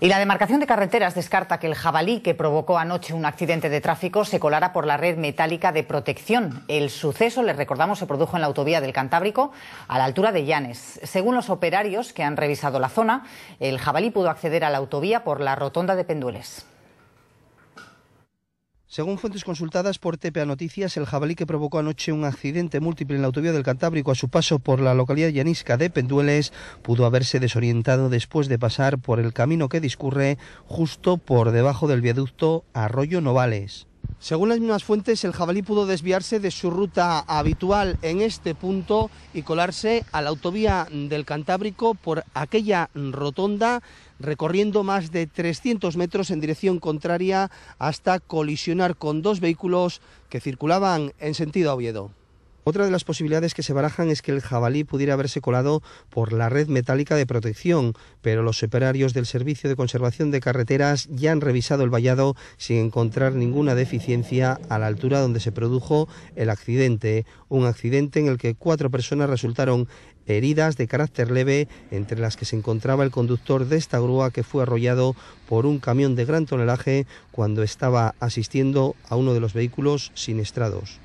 Y la demarcación de carreteras descarta que el jabalí que provocó anoche un accidente de tráfico se colara por la red metálica de protección. El suceso, les recordamos, se produjo en la autovía del Cantábrico a la altura de Llanes. Según los operarios que han revisado la zona, el jabalí pudo acceder a la autovía por la rotonda de Pendueles. Según fuentes consultadas por TPA Noticias, el jabalí que provocó anoche un accidente múltiple en la autovía del Cantábrico a su paso por la localidad llanisca de Pendueles pudo haberse desorientado después de pasar por el camino que discurre justo por debajo del viaducto Arroyo Novales. Según las mismas fuentes, el jabalí pudo desviarse de su ruta habitual en este punto y colarse a la autovía del Cantábrico por aquella rotonda, recorriendo más de 300 metros en dirección contraria hasta colisionar con dos vehículos que circulaban en sentido Oviedo. Otra de las posibilidades que se barajan es que el jabalí pudiera haberse colado por la red metálica de protección, pero los operarios del Servicio de Conservación de Carreteras ya han revisado el vallado sin encontrar ninguna deficiencia a la altura donde se produjo el accidente, un accidente en el que cuatro personas resultaron heridas de carácter leve, entre las que se encontraba el conductor de esta grúa que fue arrollado por un camión de gran tonelaje cuando estaba asistiendo a uno de los vehículos siniestrados.